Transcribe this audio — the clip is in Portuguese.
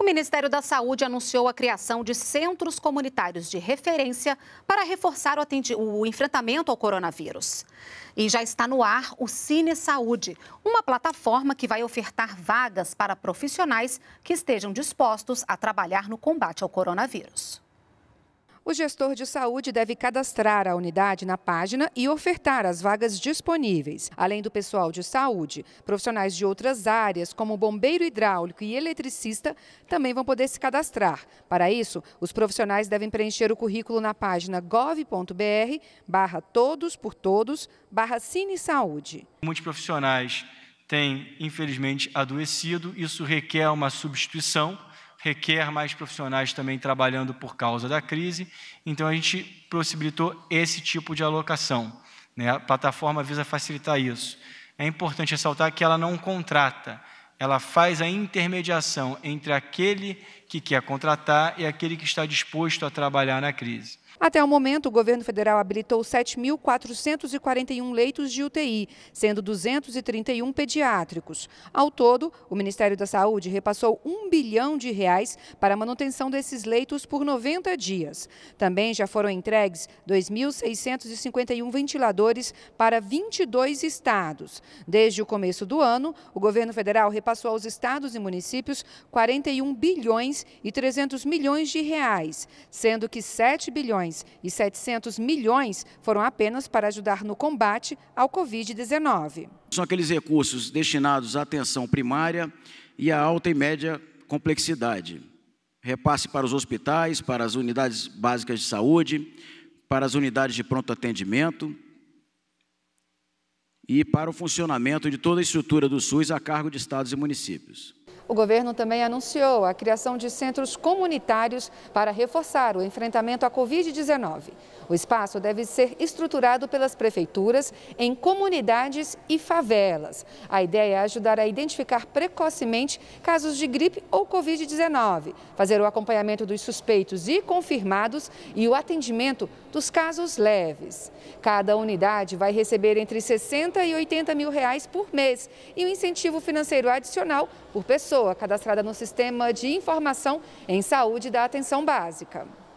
O Ministério da Saúde anunciou a criação de centros comunitários de referência para reforçar o, o, enfrentamento ao coronavírus. E já está no ar o Cine Saúde, uma plataforma que vai ofertar vagas para profissionais que estejam dispostos a trabalhar no combate ao coronavírus. O gestor de saúde deve cadastrar a unidade na página e ofertar as vagas disponíveis. Além do pessoal de saúde, profissionais de outras áreas, como bombeiro hidráulico e eletricista, também vão poder se cadastrar. Para isso, os profissionais devem preencher o currículo na página gov.br barra todos por todos barra Cine Saúde. Muitos profissionais têm, infelizmente, adoecido. Isso requer uma substituição requer mais profissionais também trabalhando por causa da crise, então a gente possibilitou esse tipo de alocação. Né? A plataforma visa facilitar isso. É importante ressaltar que ela não contrata, ela faz a intermediação entre aquele que quer contratar e aquele que está disposto a trabalhar na crise. Até o momento, o governo federal habilitou 7.441 leitos de UTI, sendo 231 pediátricos. Ao todo, o Ministério da Saúde repassou 1 bilhão de reais para a manutenção desses leitos por 90 dias. Também já foram entregues 2.651 ventiladores para 22 estados. Desde o começo do ano, o governo federal repassou aos estados e municípios 41 bilhões e 300 milhões de reais, sendo que 7 bilhões bilhões e 700 milhões foram apenas para ajudar no combate ao Covid-19. São aqueles recursos destinados à atenção primária e à alta e média complexidade. Repasse para os hospitais, para as unidades básicas de saúde, para as unidades de pronto atendimento e para o funcionamento de toda a estrutura do SUS a cargo de estados e municípios. O governo também anunciou a criação de centros comunitários para reforçar o enfrentamento à Covid-19. O espaço deve ser estruturado pelas prefeituras em comunidades e favelas. A ideia é ajudar a identificar precocemente casos de gripe ou Covid-19, fazer o acompanhamento dos suspeitos e confirmados e o atendimento dos casos leves. Cada unidade vai receber entre 60 e 80 mil reais por mês e um incentivo financeiro adicional por pessoa pessoa cadastrada no Sistema de Informação em Saúde da Atenção Básica.